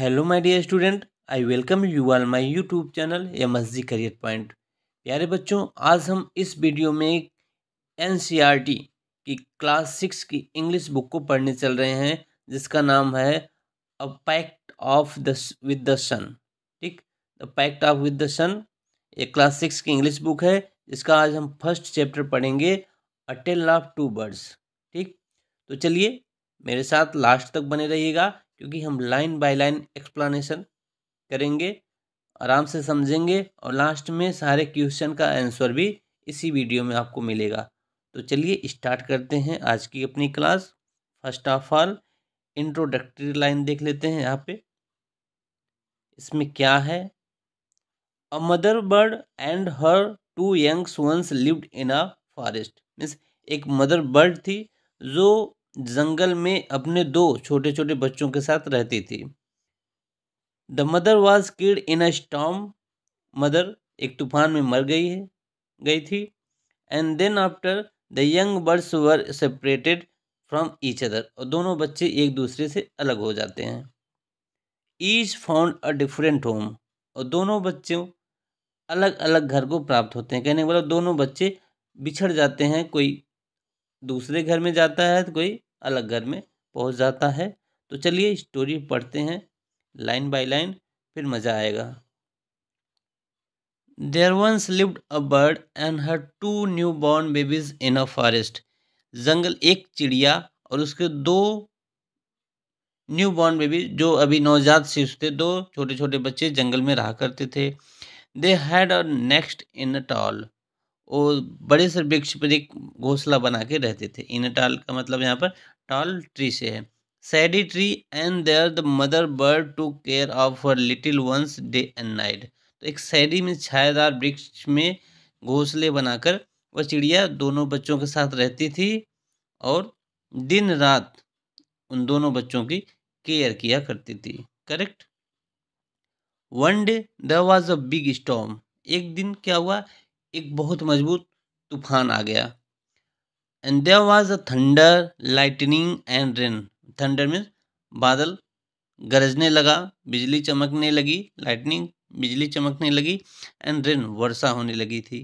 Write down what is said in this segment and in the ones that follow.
hello my dear student I welcome you all my YouTube channel M S career point प्यारे बच्चों आज हम इस वीडियो में एन e की क्लास सिक्स की इंग्लिश बुक को पढ़ने चल रहे हैं जिसका नाम है a pact of the with the sun ठीक the pact of with the sun ये क्लास सिक्स की इंग्लिश बुक है इसका आज हम फर्स्ट चैप्टर पढ़ेंगे a tale of two birds ठीक तो चलिए मेरे साथ लास्ट तक बने रहिएगा क्योंकि हम लाइन बाय लाइन एक्सप्लानेशन करेंगे आराम से समझेंगे और लास्ट में सारे क्वेश्चन का आंसर भी इसी वीडियो में आपको मिलेगा तो चलिए स्टार्ट करते हैं आज की अपनी class first of all introductory line देख लेते हैं यहाँ पे इसमें क्या है a mother bird and her two youngs once lived in a forest means एक मदर बर्ड थी जो जंगल में अपने दो छोटे छोटे बच्चों के साथ रहती थी the mother was killed in a storm mother एक तूफान में मर गई है गई थी and then after the young birds were separated from each other और दोनों बच्चे एक दूसरे से अलग हो जाते हैं each found a different home और दोनों बच्चों अलग अलग घर को प्राप्त होते हैं कहने के मतलब दोनों बच्चे बिछड़ जाते हैं कोई दूसरे घर में जाता है तो कोई अलग घर में पहुंच जाता है तो चलिए स्टोरी पढ़ते हैं लाइन बाय लाइन फिर मज़ा आएगा there once lived a bird and her two new born babies in a forest जंगल एक चिड़िया और उसके दो न्यू बॉर्न बेबी जो अभी नवजात शिशु थे दो छोटे छोटे बच्चे जंगल में रहा करते थे they had a nest in a tall वो बड़े से वृक्ष पर एक घोंसला बना के रहते थे इनटाल का मतलब यहाँ पर टॉल ट्री से है shady tree and there the mother bird took care of her little ones day and night तो एक सैडी में छायादार वृक्ष में घोंसले बनाकर वह चिड़िया दोनों बच्चों के साथ रहती थी और दिन रात उन दोनों बच्चों की केयर किया करती थी correct one day the was a big storm एक दिन क्या हुआ एक बहुत मजबूत तूफान आ गया and there was a thunder lightning and rain thunder means बादल गरजने लगा बिजली चमकने लगी लाइटनिंग बिजली चमकने लगी एंड रेन वर्षा होने लगी थी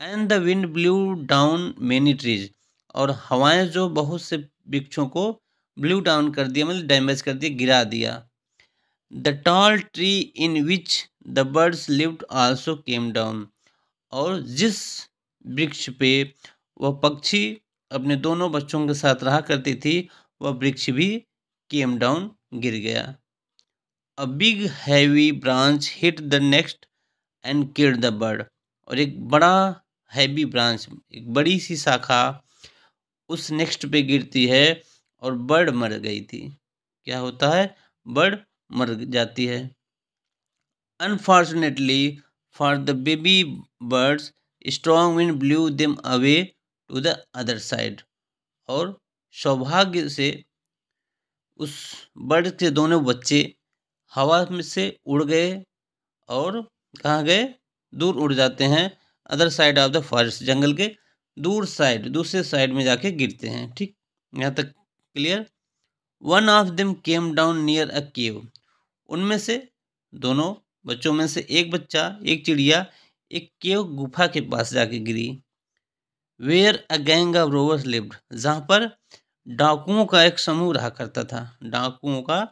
and the wind blew down many trees और हवाएं जो बहुत से वृक्षों को ब्लू डाउन कर दिया मतलब डैमेज कर दिया गिरा दिया the tall tree in which the birds lived also came down और जिस वृक्ष पे वह पक्षी अपने दोनों बच्चों के साथ रहा करती थी वह वृक्ष भी केम डाउन गिर गया a big heavy branch hit the nest and killed the bird और एक बड़ा हैवी ब्रांच एक बड़ी सी शाखा उस नेक्स्ट पे गिरती है और बर्ड मर गई थी क्या होता है बर्ड मर जाती है unfortunately for the baby birds strong wind blew them away to the other side और सौभाग्य से उस बर्ड के दोनों बच्चे हवा में से उड़ गए और कहाँ गए दूर उड़ जाते हैं other side of the forest जंगल के दूर साइड दूसरे साइड में जाके गिरते हैं ठीक यहाँ तक clear one of them came down near a cave उनमें से दोनों बच्चों में से एक बच्चा एक चिड़िया एक केव गुफा के पास जाके गिरी where a gang of robbers lived जहाँ पर डाकुओं का एक समूह रहा करता था डाकुओं का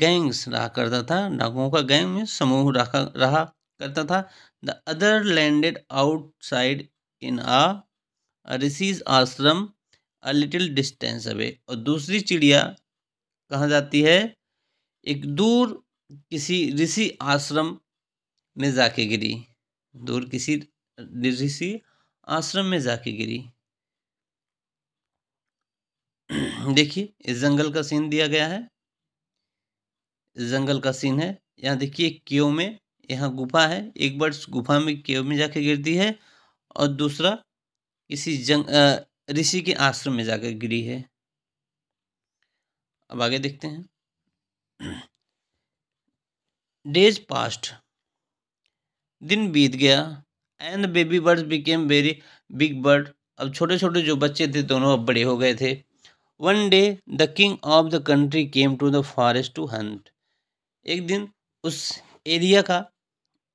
गैंग्स रहा करता था डाकुओं का गैंग में समूह रहा रहा करता था the other landed outside in a rishi's ashram a little distance away और दूसरी चिड़िया कहाँ जाती है एक दूर किसी ऋषि आश्रम में जाके गिरी दूर किसी ऋषि आश्रम में जाके गिरी देखिए इस जंगल का सीन दिया गया है जंगल का सीन है यहाँ देखिए केव में यहाँ गुफा है एक बार गुफा में केव में जाके गिरती है और दूसरा किसी जंग ऋषि के आश्रम में जाकर गिरी है अब आगे देखते हैं डेज पास्ट दिन बीत गया and baby birds became very big bird अब छोटे छोटे जो बच्चे थे दोनों अब बड़े हो गए थे one day the king of the country came to the forest to hunt एक दिन उस एरिया का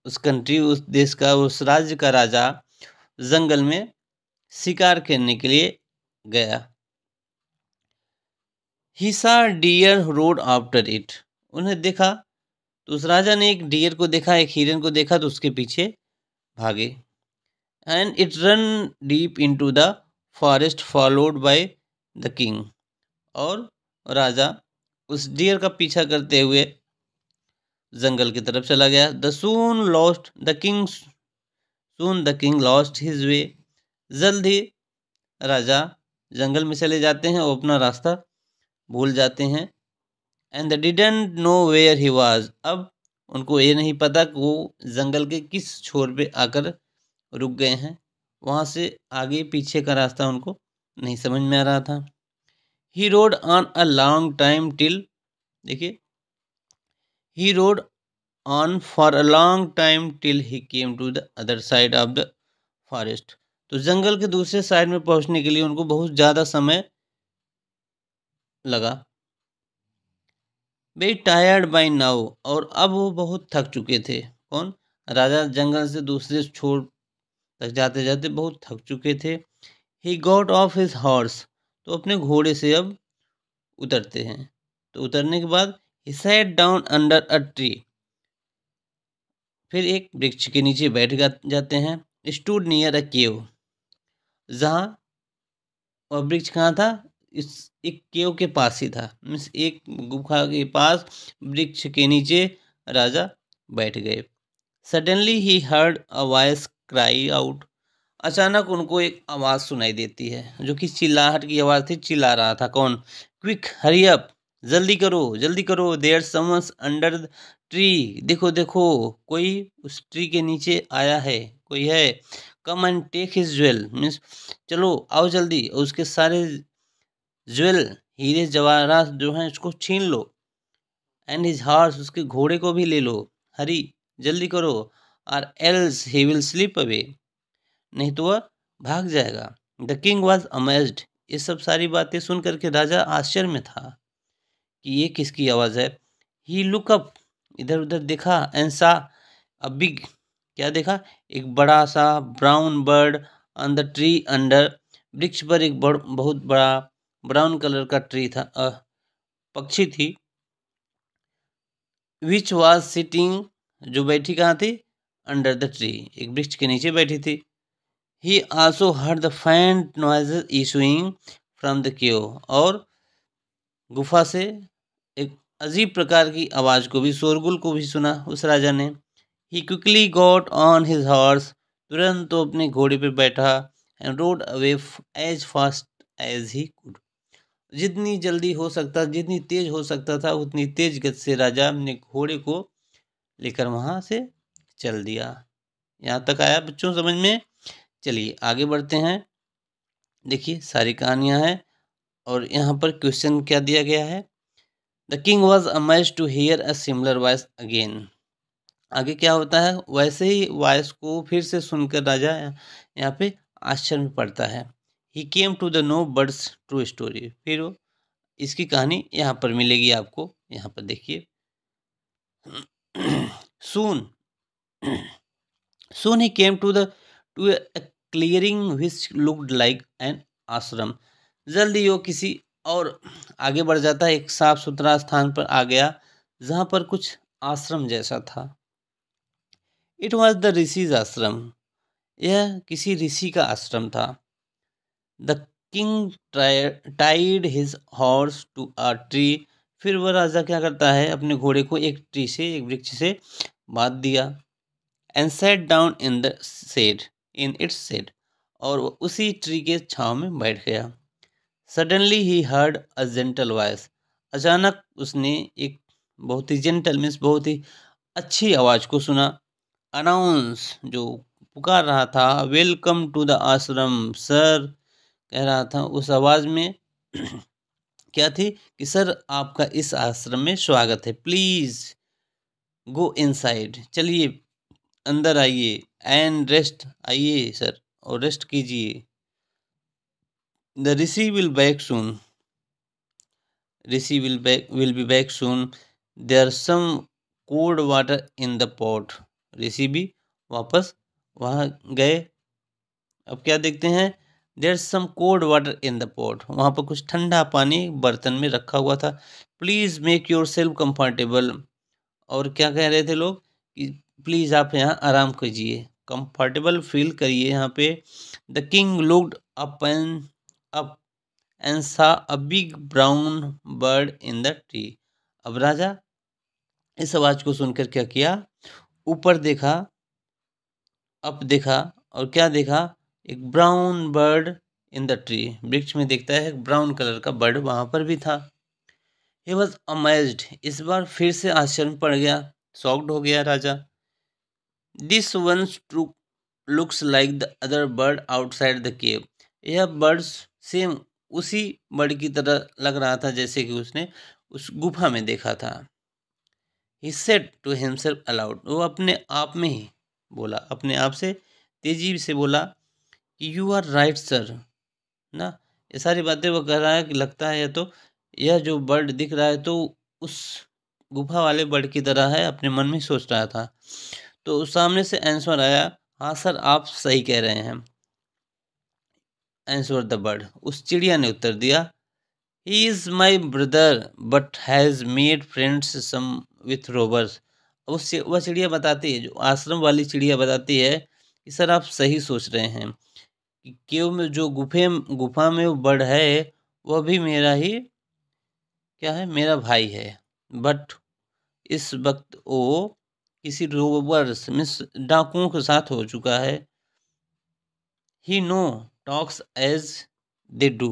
उस कंट्री उस देश का उस राज्य का राजा जंगल में शिकार करने के लिए गया ही सा डियर रोड आफ्टर इट उन्हें देखा तो उस राजा ने एक डियर को देखा एक हिरन को देखा तो उसके पीछे भागे and it run deep into the forest followed by the king और राजा उस डियर का पीछा करते हुए जंगल की तरफ चला गया the soon lost the king soon the king lost his way जल्द ही राजा जंगल में चले जाते हैं और अपना रास्ता भूल जाते हैं and the didn't know where he was अब उनको ये नहीं पता कि वो जंगल के किस छोर पे आकर रुक गए हैं वहाँ से आगे पीछे का रास्ता उनको नहीं समझ में आ रहा था he rode on a long time till देखिए he rode on for a long time till he came to the other side of the forest तो जंगल के दूसरे साइड में पहुँचने के लिए उनको बहुत ज़्यादा समय लगा वे टायर्ड बाई नाउ और अब वो बहुत थक चुके थे कौन राजा जंगल से दूसरे छोर तक जाते जाते बहुत थक चुके थे he got off his horse तो अपने घोड़े से अब उतरते हैं तो उतरने के बाद he sat down under a tree फिर एक वृक्ष के नीचे बैठ जाते हैं स्टूड नियर अ केव जहाँ वह वृक्ष कहाँ था इस एक केव के पास ही था मीन्स एक गुफा के पास वृक्ष के नीचे राजा बैठ गए suddenly he heard a voice cry out अचानक उनको एक आवाज़ सुनाई देती है जो कि चिल्लाहट की आवाज़ थी चिल्ला रहा था कौन क्विक हरियप जल्दी करो जल्दी करो देयर समस अंडर ट्री देखो देखो कोई उस ट्री के नीचे आया है कोई है come and take his jewel means चलो आओ जल्दी उसके सारे ज्वेल हीरे जवाहरात जो हैं उसको छीन लो एंड हिज हार्स उसके घोड़े को भी ले लो हरी जल्दी करो और else he will slip away नहीं तो वह भाग जाएगा द किंग वॉज अमेज ये सब सारी बातें सुन करके राजा आश्चर्य में था कि ये किसकी आवाज़ है ही लुक अप इधर उधर देखा एंड सा अ बिग क्या देखा एक बड़ा सा brown bird on the tree under वृक्ष पर एक बड़ बहुत बड़ा ब्राउन कलर का ट्री था आ, पक्षी थी विच वॉज सिटिंग जो बैठी कहाँ थी अंडर द ट्री एक वृक्ष के नीचे बैठी थी he also heard the faint noise issuing from the cave और गुफा से एक अजीब प्रकार की आवाज़ को भी शोरगुल को भी सुना उस राजा ने he quickly got on his horse तुरंत तो अपने घोड़े पर बैठा and rode away as fast as he could जितनी जल्दी हो सकता जितनी तेज हो सकता था उतनी तेज गति से राजा ने घोड़े को लेकर वहाँ से चल दिया यहाँ तक आया बच्चों समझ में चलिए आगे बढ़ते हैं देखिए सारी कहानियाँ हैं और यहाँ पर क्वेश्चन क्या दिया गया है the king was amazed to hear a similar voice again आगे क्या होता है वैसे ही वॉइस को फिर से सुनकर राजा यहाँ पे आश्चर्य पड़ता है he came to the know birds true story फिर वो इसकी कहानी यहाँ पर मिलेगी आपको यहाँ पर देखिए soon soon he came to the to clearing which looked like an ashram जल्दी वो किसी और आगे बढ़ जाता है एक साफ सुथरा स्थान पर आ गया जहाँ पर कुछ आश्रम जैसा था इट वॉज द ऋषिज आश्रम यह किसी ऋषि का आश्रम था the king tied his horse to a tree फिर वह राजा क्या करता है अपने घोड़े को एक ट्री से एक वृक्ष से बांध दिया and sat down in the shade in its shade और वह उसी ट्री के छाँव में बैठ गया suddenly he heard a gentle voice अचानक उसने एक बहुत ही जेंटल मीन्स बहुत ही अच्छी आवाज़ को सुना अनाउंस जो पुकार रहा था welcome to the ashram sir कह रहा था उस आवाज़ में क्या थी कि सर आपका इस आश्रम में स्वागत है प्लीज़ गो इनसाइड चलिए अंदर आइए एंड रेस्ट आइए सर और रेस्ट कीजिए the rishi will back soon rishi will back will be back soon there are some cold water in the pot ऋषि भी वापस वहाँ गए अब क्या देखते हैं there some cold water in the pot वहाँ पर कुछ ठंडा पानी बर्तन में रखा हुआ था please make yourself comfortable और क्या कह रहे थे लोग कि प्लीज़ आप यहाँ आराम कीजिए कंफर्टेबल फील करिए यहाँ पे the king looked up and up and saw a big brown bird in the tree अब राजा इस आवाज़ को सुनकर क्या किया ऊपर देखा अप देखा और क्या देखा एक brown bird in the tree वृक्ष में देखता है एक ब्राउन कलर का बर्ड वहाँ पर भी था ही वॉज अमेज इस बार फिर से आश्चर्य पड़ गया सॉक्ड हो गया राजा this one true looks like the other bird outside the cave यह बर्ड सेम उसी बर्ड की तरह लग रहा था जैसे कि उसने उस गुफा में देखा था he said to himself aloud वो अपने आप में ही बोला अपने आप से तेजी से बोला यू आर राइट सर ना ये सारी बातें वो कह रहा है कि लगता है या तो यह जो बर्ड दिख रहा है तो उस गुफा वाले बर्ड की तरह है अपने मन में सोच रहा था तो उस सामने से आंसर आया हाँ सर आप सही कह रहे हैं आंसर द बर्ड उस चिड़िया ने उत्तर दिया he is my brother but has made friends some with robbers उस वह चिड़िया बताती है जो आश्रम वाली चिड़िया बताती है कि सर आप सही सोच रहे हैं कि केव में जो गुफे गुफा में वो बड़ है वह भी मेरा ही क्या है मेरा भाई है बट इस वक्त वो किसी रोवर्स मिस डाकुओं के साथ हो चुका है he now talks as they do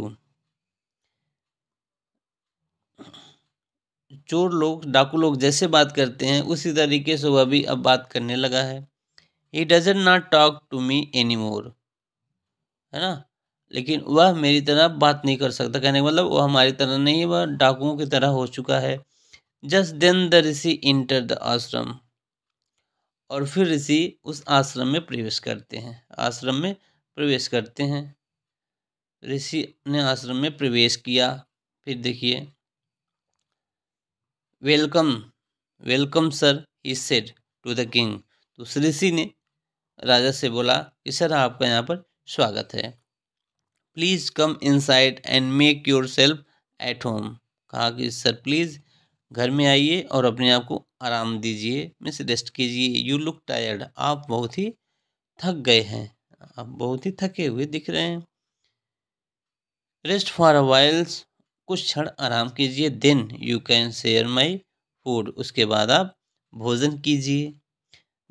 चोर लोग डाकू लोग जैसे बात करते हैं उसी तरीके से वह भी अब बात करने लगा है he doesn't not talk to me any more है ना लेकिन वह मेरी तरह बात नहीं कर सकता कहने का मतलब वह हमारी तरह नहीं वह डाकुओं की तरह हो चुका है just then the rishi enter the ashram और फिर ऋषि उस आश्रम में प्रवेश करते हैं आश्रम में प्रवेश करते हैं ऋषि ने आश्रम में प्रवेश किया फिर देखिए welcome welcome sir he said to the king तो ऋषि ने राजा से बोला कि सर आपका यहाँ पर स्वागत है please come inside and make yourself at home कहा कि सर प्लीज़ घर में आइए और अपने आप को आराम दीजिए मिस रेस्ट कीजिए यू लुक टायर्ड आप बहुत ही थक गए हैं आप बहुत ही थके हुए दिख रहे हैं रेस्ट फॉर वाइल्स कुछ क्षण आराम कीजिए then you can share my food उसके बाद आप भोजन कीजिए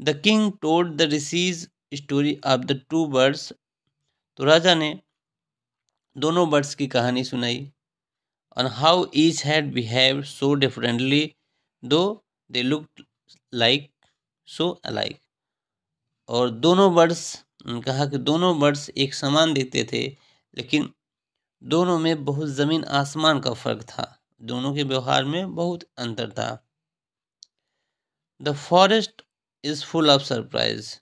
the king told the rishi's story of the two birds तो राजा ने दोनों बर्ड्स की कहानी सुनाई on how each had behave so differently though they look like so alike और दोनों बर्ड्स कहा कि दोनों बर्ड्स एक समान दिखते थे लेकिन दोनों में बहुत ज़मीन आसमान का फ़र्क था दोनों के व्यवहार में बहुत अंतर था the forest is full of surprise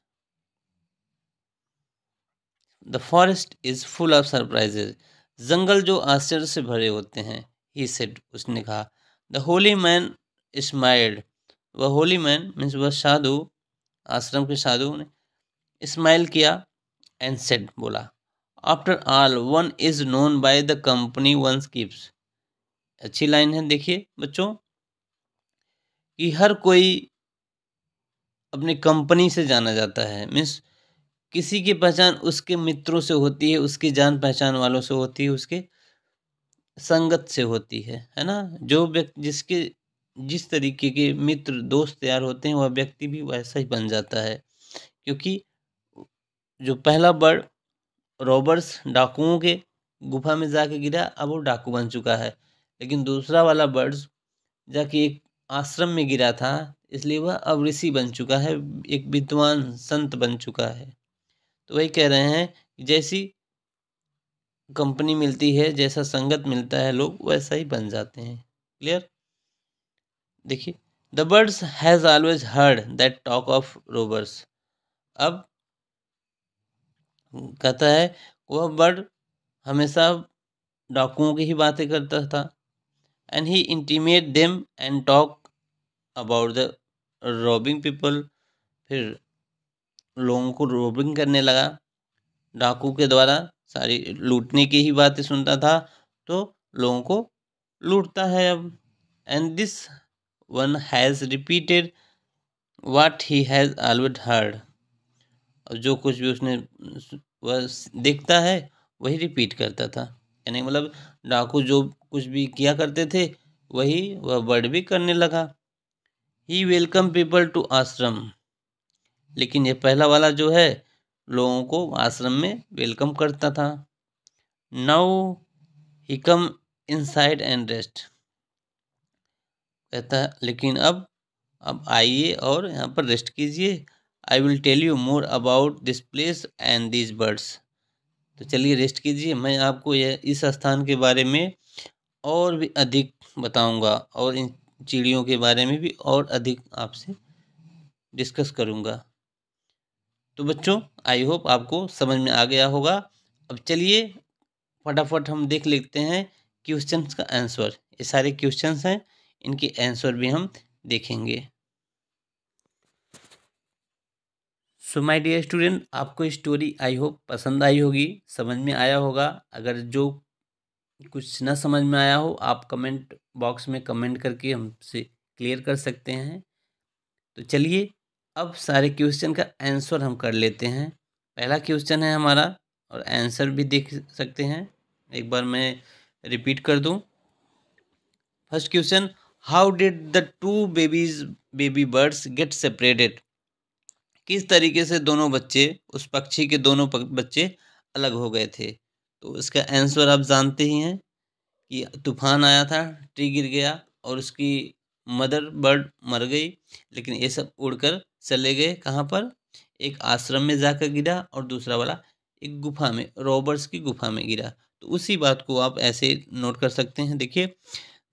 the forest is full of surprises जंगल जो आश्चर्य से भरे होते हैं ही सेड उसने कहा द होली मैन स्माइल्ड वह होली मैन मीन्स वह साधु आश्रम के साधु ने इस्माइल किया एंड सेड बोला after all one is known by the company one keeps अच्छी लाइन है देखिए बच्चों कि हर कोई अपनी कंपनी से जाना जाता है मीन्स किसी की पहचान उसके मित्रों से होती है उसकी जान पहचान वालों से होती है उसके संगत से होती है है ना जो व्यक्ति जिसके जिस तरीके के मित्र दोस्त तैयार होते हैं वह व्यक्ति भी वैसा ही बन जाता है क्योंकि जो पहला बर्ड रॉबर्स डाकुओं के गुफा में जाके गिरा अब वो डाकू बन चुका है लेकिन दूसरा वाला बर्ड्स जाके एक आश्रम में गिरा था इसलिए वह अब ऋषि बन चुका है एक विद्वान संत बन चुका है तो वही कह रहे हैं जैसी कंपनी मिलती है जैसा संगत मिलता है लोग वैसा ही बन जाते हैं क्लियर देखिए the birds has always heard that talk of robbers अब कहता है वह बर्ड हमेशा डाकुओं की ही बातें करता था and he imitate them and talk about the robbing people फिर लोगों को रोबिंग करने लगा डाकू के द्वारा सारी लूटने की ही बातें सुनता था तो लोगों को लूटता है अब and this one has repeated what he has always heard और जो कुछ भी उसने वह देखता है वही रिपीट करता था यानी मतलब डाकू जो कुछ भी किया करते थे वही वह वर्ड भी करने लगा ही वेलकम पीपल टू आश्रम लेकिन ये पहला वाला जो है लोगों को आश्रम में वेलकम करता था now he come inside and rest कहता लेकिन अब अब आइए और यहाँ पर रेस्ट कीजिए I will tell you more about this place and this birds तो चलिए रेस्ट कीजिए मैं आपको यह इस स्थान के बारे में और भी अधिक बताऊंगा और इन चिड़ियों के बारे में भी और अधिक आपसे डिस्कस करूंगा तो बच्चों आई होप आपको समझ में आ गया होगा अब चलिए फटाफट हम देख लेते हैं क्वेश्चन का आंसर ये सारे क्वेश्चन हैं इनके आंसर भी हम देखेंगे सो माय डियर स्टूडेंट आपको स्टोरी आई होप पसंद आई होगी समझ में आया होगा अगर जो कुछ ना समझ में आया हो आप कमेंट बॉक्स में कमेंट करके हमसे क्लियर कर सकते हैं तो चलिए अब सारे क्वेश्चन का आंसर हम कर लेते हैं पहला क्वेश्चन है हमारा और आंसर भी देख सकते हैं एक बार मैं रिपीट कर दूं first question how did the two babies baby birds get separated किस तरीके से दोनों बच्चे उस पक्षी के दोनों बच्चे अलग हो गए थे तो इसका आंसर आप जानते ही हैं कि तूफान आया था ट्री गिर गया और उसकी मदर बर्ड मर गई लेकिन ये सब उड़कर चले गए कहाँ पर एक आश्रम में जाकर गिरा और दूसरा वाला एक गुफा में रॉबर्ट्स की गुफा में गिरा तो उसी बात को आप ऐसे नोट कर सकते हैं देखिए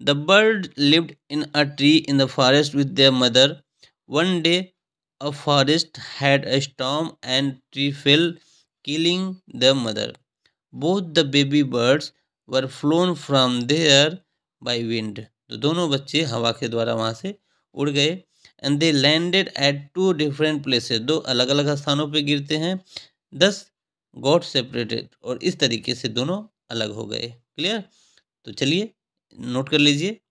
the bird lived in a tree in the forest with the mother one day a forest had a storm and tree fell killing the mother both the baby birds were flown from there by wind तो दोनों बच्चे हवा के द्वारा वहाँ से उड़ गए and they landed at two different places दो अलग अलग स्थानों पे गिरते हैं दस गॉड सेपरेटेड और इस तरीके से दोनों अलग हो गए क्लियर तो चलिए नोट कर लीजिए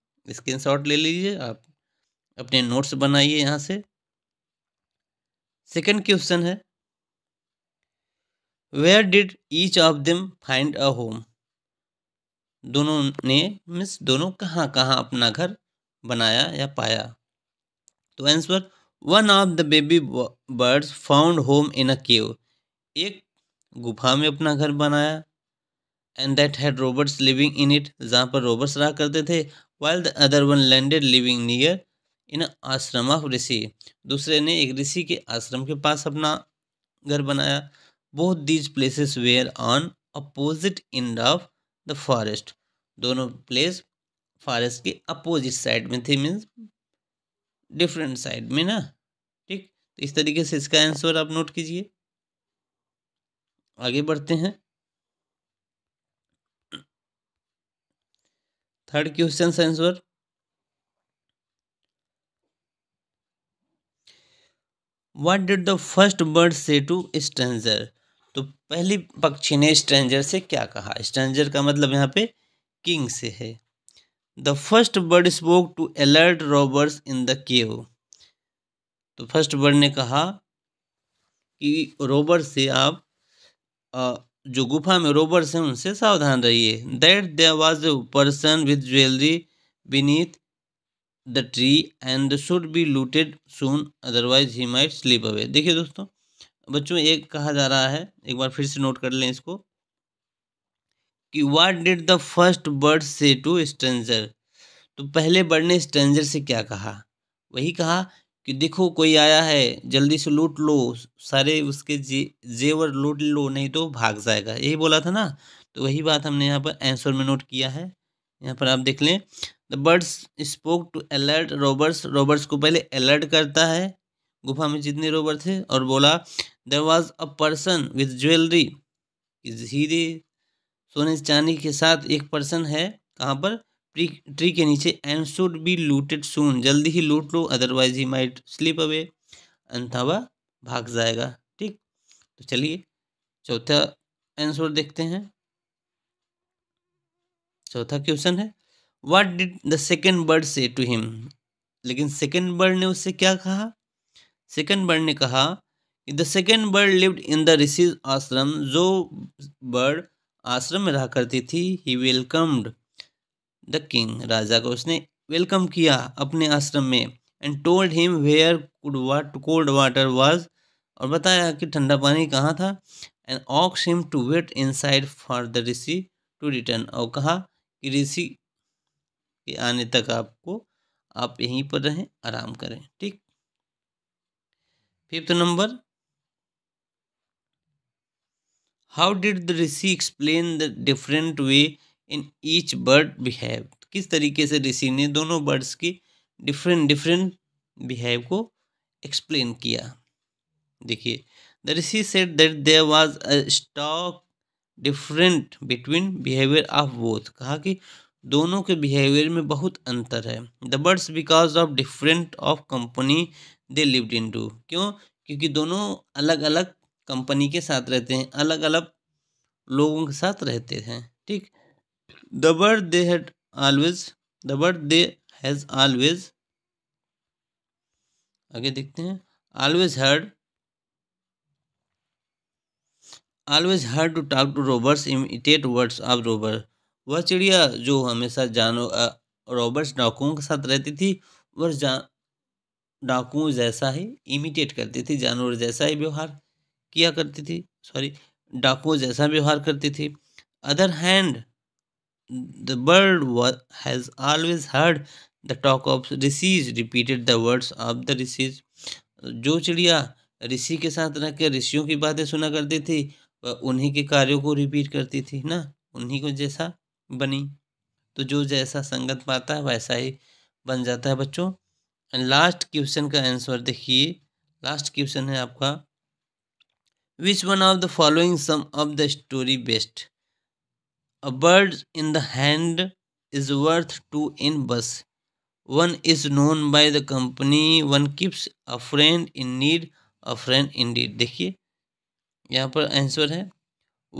शॉट ले लीजिए आप अपने नोट्स बनाइए यहाँ से सेकेंड क्वेश्चन है where did each of them find a home दोनों ने मीन्स दोनों कहाँ कहाँ अपना घर बनाया या पाया तो answer one of the baby birds found home in a cave एक गुफा में अपना घर बनाया and that had robbers living in it जहाँ पर रोबर्ट्स रहा करते थे while the other one landed living near in ashram of ऋषि दूसरे ने एक ऋषि के आश्रम के पास अपना घर बनाया both these places were on opposite end of the forest दोनों प्लेस फॉरेस्ट के अपोजिट साइड में थी मीन्स डिफरेंट साइड में ना ठीक तो इस तरीके से इसका आंसर आप नोट कीजिए आगे बढ़ते हैं third question answer what did the first bird say to stranger तो पहली पक्षी ने स्ट्रेंजर से क्या कहा स्ट्रेंजर का मतलब यहाँ पे किंग से है the first bird spoke to alert robbers in the cave तो फर्स्ट बर्ड ने कहा कि रोबर से आप जो गुफा में रोबर्स से उनसे सावधान रहिए that there was a person with jewellery beneath the tree and should be looted soon otherwise he might slip away देखिए दोस्तों बच्चों एक कहा जा रहा है एक बार फिर से नोट कर लें इसको कि what did the first bird say to stranger तो पहले बर्ड ने स्ट्रेंजर से क्या कहा वही कहा कि देखो कोई आया है जल्दी से लूट लो सारे उसके जे जेवर लूट लो नहीं तो भाग जाएगा यही बोला था ना तो वही बात हमने यहाँ पर आंसर में नोट किया है यहाँ पर आप देख लें the birds spoke to alert robbers robbers को पहले अलर्ट करता है गुफा में जितने रोबर थे और बोला there was a person with jewellery हीरे सोने चांदी के साथ एक पर्सन है कहाँ पर ट्री के नीचे and should be looted soon जल्दी ही लूट लो otherwise he might slip away अंथावा भाग जाएगा ठीक तो चलिए चौथा आंसर देखते हैं चौथा क्वेश्चन है what did the second bird say to him लेकिन सेकेंड बर्ड ने उससे क्या कहा सेकेंड बर्ड ने कहा the second bird lived in the rishi ashram जो बर्ड आश्रम में रहा करती थी ही वेलकम्ड द किंग राजा को उसने वेलकम किया अपने आश्रम में and told him where could what cold water was और बताया कि ठंडा पानी कहाँ था एंड ऑक्स him to wait inside for the Rishi to return और कहा कि ऋषि के आने तक आपको आप यहीं पर रहें आराम करें ठीक fifth number how did the Rishi explain the different way in each bird behave किस तरीके से ऋषि ने दोनों बर्ड्स की डिफरेंट डिफरेंट बिहेव को एक्सप्लेन किया देखिए the Rishi said that there was a stark different between behaviour of both कहा कि दोनों के बिहेवियर में बहुत अंतर है the birds because of different of company they lived in to क्यों क्योंकि दोनों अलग अलग कंपनी के साथ रहते हैं अलग अलग लोगों के साथ रहते हैं ठीक the bird they had always the bird they has always आगे देखते हैं always heard always heard to talk to robbers imitate words of robber वह चिड़िया जो हमेशा जानो रॉबर्ट्स डाकुओं के साथ रहती थी वह जा डाकुओं जैसा ही इमिटेट करती थी जानवर जैसा ही व्यवहार किया करती थी सॉरी डाकुओं जैसा व्यवहार करती थी other hand the bird has always heard the talk of Rishis repeated the words of the Rishis जो चिड़िया ऋषि के साथ रह कर ऋषियों की बातें सुना करती थी वह उन्हीं के कार्यों को रिपीट करती थी ना उन्हीं को जैसा बनी तो जो जैसा संगत पाता है वैसा ही बन जाता है बच्चों लास्ट क्वेश्चन का आंसर देखिए लास्ट क्वेश्चन है आपका which one of the following sum of the story best a bird in the hand is worth two in bus one is known by the company one keeps a friend in need a friend in need देखिए यहाँ पर answer है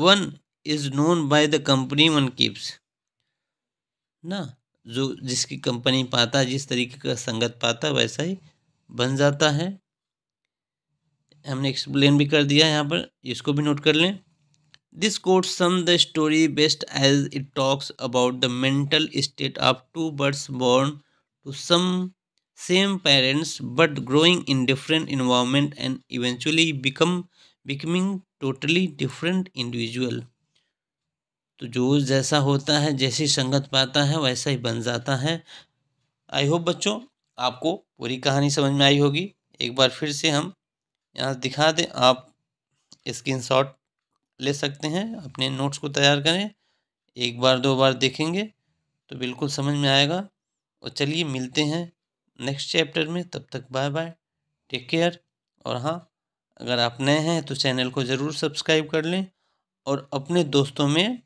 one is known by the company one keeps ना जो जिसकी company पाता जिस तरीके का संगत पाता वैसा ही बन जाता है हमने एक्सप्लेन भी कर दिया यहाँ पर इसको भी नोट कर लें this quote sum the story best as it talks about the mental state of two birds born to some same parents but growing in different environment and eventually become becoming totally different individual तो जो जैसा होता है जैसी संगत पाता है वैसा ही बन जाता है आई होप बच्चों आपको पूरी कहानी समझ में आई होगी एक बार फिर से हम यहाँ दिखा दें आप शॉट ले सकते हैं अपने नोट्स को तैयार करें एक बार दो बार देखेंगे तो बिल्कुल समझ में आएगा और चलिए मिलते हैं नेक्स्ट चैप्टर में तब तक बाय बाय टेक केयर और हाँ अगर आप नए हैं तो चैनल को ज़रूर सब्सक्राइब कर लें और अपने दोस्तों में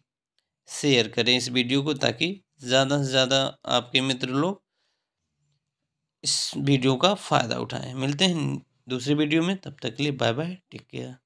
शेयर करें इस वीडियो को ताकि ज़्यादा से ज़्यादा आपके मित्र लोग इस वीडियो का फ़ायदा उठाएं मिलते हैं दूसरी वीडियो में तब तक के लिए बाय बाय टेक केयर